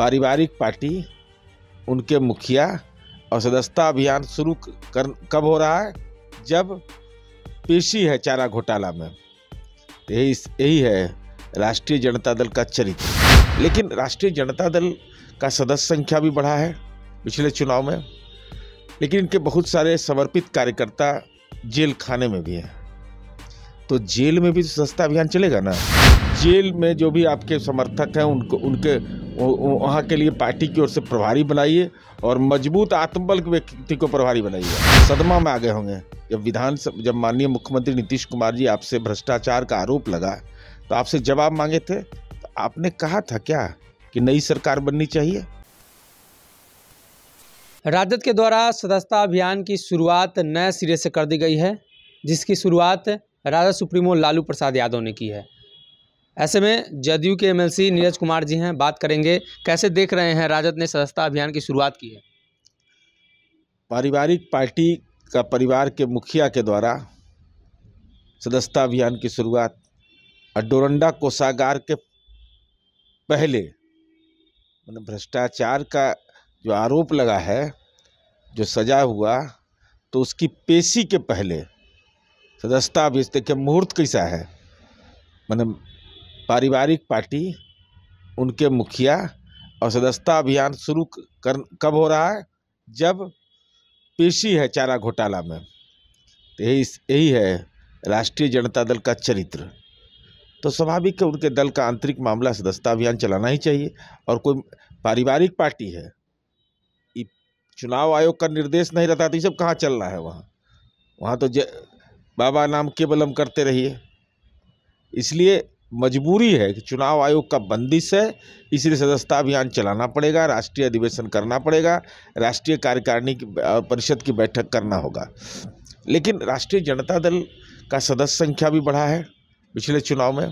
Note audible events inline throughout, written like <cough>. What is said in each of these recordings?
पारिवारिक पार्टी उनके मुखिया और सदस्यता अभियान शुरू कर कब हो रहा है जब पेशी है चारा घोटाला में यही यही है राष्ट्रीय जनता दल का चरित्र लेकिन राष्ट्रीय जनता दल का सदस्य संख्या भी बढ़ा है पिछले चुनाव में लेकिन इनके बहुत सारे समर्पित कार्यकर्ता जेल खाने में भी हैं तो जेल में भी तो सस्ता अभियान चलेगा ना जेल में जो भी आपके समर्थक हैं उनको उनके वहाँ के लिए पार्टी की ओर से प्रभारी बनाइए और मजबूत आत्मबल व्यक्ति को प्रभारी बनाइए सदमा में आ गए होंगे जब विधान जब माननीय मुख्यमंत्री नीतीश कुमार जी आपसे भ्रष्टाचार का आरोप लगा तो आपसे जवाब मांगे थे तो आपने कहा था क्या कि नई सरकार बननी चाहिए राजद के द्वारा सदस्यता अभियान की शुरुआत नए सिरे से कर दी गई है जिसकी शुरुआत राजद सुप्रीमो लालू प्रसाद यादव ने की है ऐसे में जदयू के एमएलसी नीरज कुमार जी हैं बात करेंगे कैसे देख रहे हैं राजद ने सदस्यता अभियान की शुरुआत की है पारिवारिक पार्टी का परिवार के मुखिया के द्वारा सदस्यता अभियान की शुरुआत और डोरंडा कोषागार के पहले मतलब भ्रष्टाचार का जो आरोप लगा है जो सजा हुआ तो उसकी पेशी के पहले सदस्यता अभियान देखिए मुहूर्त कैसा है मतलब पारिवारिक पार्टी उनके मुखिया और सदस्यता अभियान शुरू कर कब हो रहा है जब पेशी है चारा घोटाला में तो यही यही है राष्ट्रीय जनता दल का चरित्र तो स्वाभाविक है उनके दल का आंतरिक मामला सदस्यता अभियान चलाना ही चाहिए और कोई पारिवारिक पार्टी है चुनाव आयोग का निर्देश नहीं रहता तो ये सब कहाँ चल रहा है वहाँ वहाँ तो बाबा नाम केवलम करते रहिए इसलिए मजबूरी है कि चुनाव आयोग का बंदिश है इसलिए सदस्यता अभियान चलाना पड़ेगा राष्ट्रीय अधिवेशन करना पड़ेगा राष्ट्रीय कार्यकारिणी की परिषद की बैठक करना होगा लेकिन राष्ट्रीय जनता दल का सदस्य संख्या भी बढ़ा है पिछले चुनाव में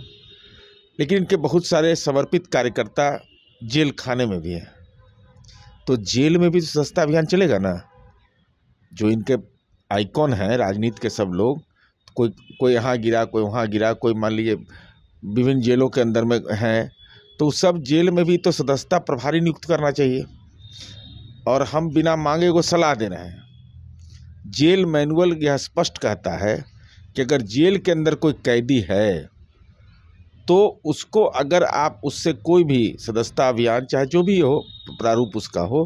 लेकिन इनके बहुत सारे समर्पित कार्यकर्ता जेल खाने में भी हैं तो जेल में भी सदस्यता अभियान चलेगा ना जो इनके आइकॉन हैं राजनीति के सब लोग कोई कोई यहाँ गिरा कोई वहाँ गिरा कोई मान लीजिए विभिन्न जेलों के अंदर में हैं तो सब जेल में भी तो सदस्यता प्रभारी नियुक्त करना चाहिए और हम बिना मांगे को सलाह दे रहे हैं जेल मैनुअल यह स्पष्ट कहता है कि अगर जेल के अंदर कोई कैदी है तो उसको अगर आप उससे कोई भी सदस्यता अभियान चाहे जो भी हो प्रारूप उसका हो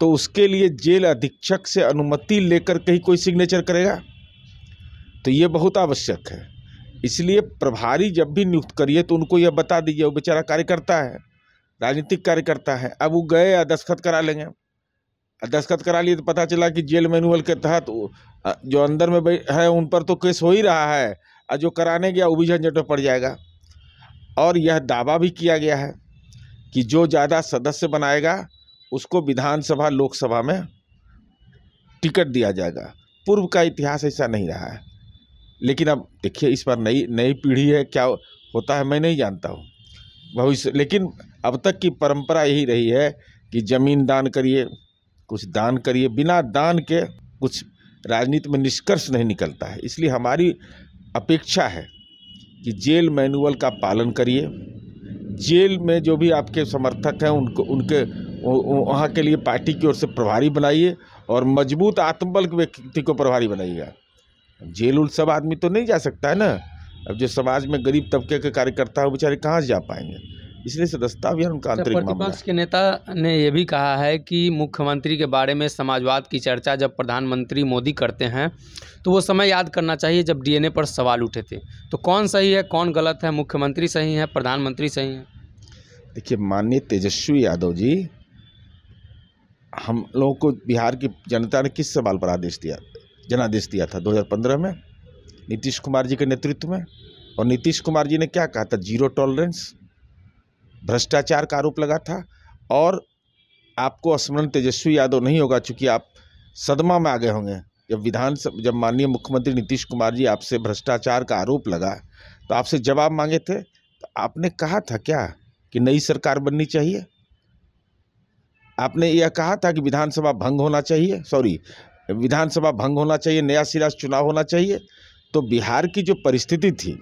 तो उसके लिए जेल अधीक्षक से अनुमति लेकर कहीं कोई सिग्नेचर करेगा तो ये बहुत आवश्यक है इसलिए प्रभारी जब भी नियुक्त करिए तो उनको यह बता दीजिए वो बेचारा कार्यकर्ता है राजनीतिक कार्यकर्ता है अब वो गए या दस्खत करा लेंगे दस्खत करा लिए तो पता चला कि जेल मैनुअल के तहत जो अंदर में है उन पर तो केस हो ही रहा है और जो कराने गया वो भी झंझट में पड़ जाएगा और यह दावा भी किया गया है कि जो ज़्यादा सदस्य बनाएगा उसको विधानसभा लोकसभा में टिकट दिया जाएगा पूर्व का इतिहास ऐसा नहीं रहा है लेकिन अब देखिए इस बार नई नई पीढ़ी है क्या होता है मैं नहीं जानता हूँ भविष्य लेकिन अब तक की परंपरा यही रही है कि ज़मीन दान करिए कुछ दान करिए बिना दान के कुछ राजनीति में निष्कर्ष नहीं निकलता है इसलिए हमारी अपेक्षा है कि जेल मैनुअल का पालन करिए जेल में जो भी आपके समर्थक हैं उनको उनके वहाँ के लिए पार्टी की ओर से प्रभारी बनाइए और मजबूत आत्मबल व्यक्ति को प्रभारी बनाइएगा जेल उल सब आदमी तो नहीं जा सकता है ना अब जो समाज में गरीब तबके के कार्यकर्ता है बेचारे कहाँ जा पाएंगे इसलिए सदस्यता अभियान उनका अच्छा, आंतरिक प्रतिपक्ष के नेता ने यह भी कहा है कि मुख्यमंत्री के बारे में समाजवाद की चर्चा जब प्रधानमंत्री मोदी करते हैं तो वो समय याद करना चाहिए जब डीएनए पर सवाल उठे थे तो कौन सही है कौन गलत है मुख्यमंत्री सही है प्रधानमंत्री सही है देखिए माननीय तेजस्वी यादव जी हम लोगों को बिहार की जनता ने किस सवाल पर आदेश दिया जनादेश दिया था 2015 में नीतीश कुमार जी के नेतृत्व में और नीतीश कुमार जी ने क्या कहा था जीरो टॉलरेंस भ्रष्टाचार का आरोप लगा था और आपको स्मरण तेजस्वी यादव नहीं होगा चूँकि आप सदमा में आ गए होंगे जब विधानसभा जब माननीय मुख्यमंत्री नीतीश कुमार जी आपसे भ्रष्टाचार का आरोप लगा तो आपसे जवाब मांगे थे तो आपने कहा था क्या कि नई सरकार बननी चाहिए आपने यह कहा था कि विधानसभा भंग होना चाहिए सॉरी विधानसभा भंग होना चाहिए नया सिरा चुनाव होना चाहिए तो बिहार की जो परिस्थिति थी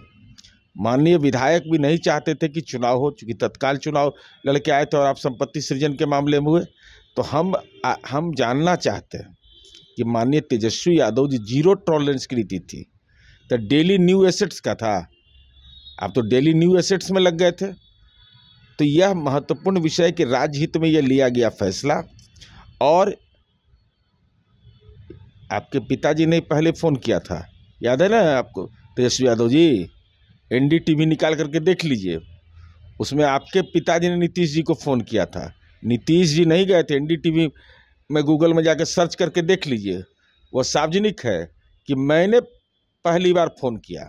माननीय विधायक भी नहीं चाहते थे कि चुनाव हो चूँकि तत्काल चुनाव लड़के आए थे और आप संपत्ति सृजन के मामले में हुए तो हम आ, हम जानना चाहते हैं कि माननीय तेजस्वी यादव जी जीरो टॉलरेंस की नीति थी तो डेली न्यू एसेट्स का था आप तो डेली न्यू एसेट्स में लग गए थे तो यह महत्वपूर्ण विषय कि राजहित में यह लिया गया फैसला और आपके पिताजी ने पहले फ़ोन किया था याद है ना आपको तेजस्वी तो यादव जी एनडीटीवी निकाल करके देख लीजिए उसमें आपके पिताजी ने नीतीश जी को फ़ोन किया था नीतीश जी नहीं गए थे एनडीटीवी में गूगल में जाकर सर्च करके देख लीजिए वह सार्वजनिक है कि मैंने पहली बार फ़ोन किया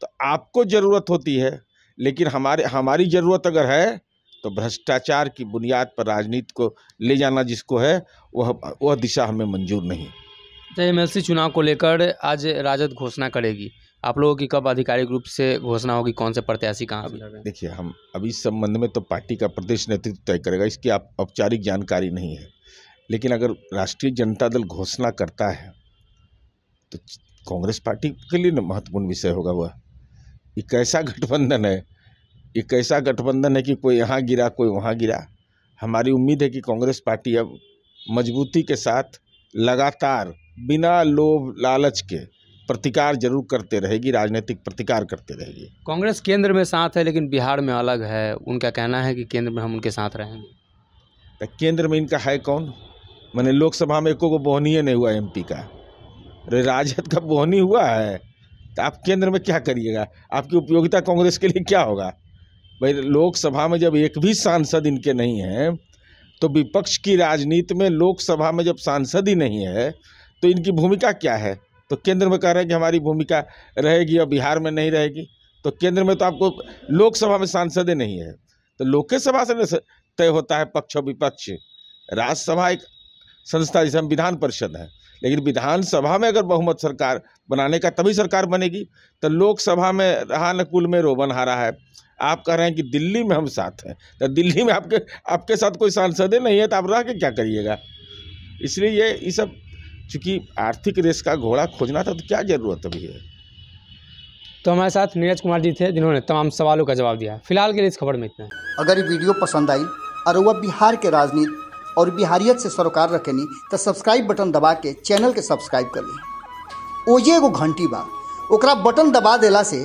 तो आपको ज़रूरत होती है लेकिन हमारे हमारी ज़रूरत अगर है तो भ्रष्टाचार की बुनियाद पर राजनीति को ले जाना जिसको है वह वह दिशा हमें मंजूर नहीं तो एम एल चुनाव को लेकर आज राजद घोषणा करेगी आप लोगों की कब आधिकारिक रूप से घोषणा होगी कौन से प्रत्याशी कहाँ देखिए हम अभी इस संबंध में तो पार्टी का प्रदेश नेतृत्व तय करेगा इसकी आप औपचारिक जानकारी नहीं है लेकिन अगर राष्ट्रीय जनता दल घोषणा करता है तो कांग्रेस पार्टी के लिए महत्वपूर्ण विषय होगा वह एक ऐसा <laughs> गठबंधन है ये कैसा गठबंधन है कि कोई यहाँ गिरा कोई वहाँ गिरा हमारी उम्मीद है कि कांग्रेस पार्टी अब मजबूती के साथ लगातार बिना लोभ लालच के प्रतिकार जरूर करते रहेगी राजनीतिक प्रतिकार करते रहेगी कांग्रेस केंद्र में साथ है लेकिन बिहार में अलग है उनका कहना है कि केंद्र में हम उनके साथ रहेंगे तो केंद्र में इनका है कौन मैंने लोकसभा में एको को बोहनीय नहीं हुआ एमपी का अरे राजद का बोहनी हुआ है तो आप केंद्र में क्या करिएगा आपकी उपयोगिता कांग्रेस के लिए क्या होगा भाई लोकसभा में जब एक भी सांसद इनके नहीं हैं तो विपक्ष की राजनीति में लोकसभा में जब सांसद ही नहीं है तो इनकी भूमिका क्या है तो केंद्र में कह रहे हैं कि हमारी भूमिका रहेगी और बिहार में नहीं रहेगी तो केंद्र में तो आपको लोकसभा में सांसद ही नहीं है तो लोकसभा से तय होता है पक्ष और विपक्ष राज्यसभा एक संस्था जिसमें हम विधान परिषद है लेकिन विधानसभा में अगर बहुमत सरकार बनाने का तभी सरकार बनेगी तो लोकसभा में रहा नकुल में रोबन हारा है आप कह रहे हैं कि दिल्ली में हम साथ हैं तो दिल्ली में आपके आपके साथ कोई सांसद ही नहीं है तो आप रह के क्या करिएगा इसलिए ये ये सब चूँकि आर्थिक रेस का घोड़ा खोजना था तो क्या ज़रूरत अभी है तो हमारे साथ नीरज कुमार जी थे जिन्होंने तमाम सवालों का जवाब दिया फिलहाल के लिए इस खबर में इतना अगर ये वीडियो पसंद आई और वह बिहार के राजनीति और बिहारियत से सरोकार नहीं तो सब्सक्राइब बटन दबा के चैनल के सब्सक्राइब कर ली ओजे एगो घंटी बा ओकरा बटन दबा देला से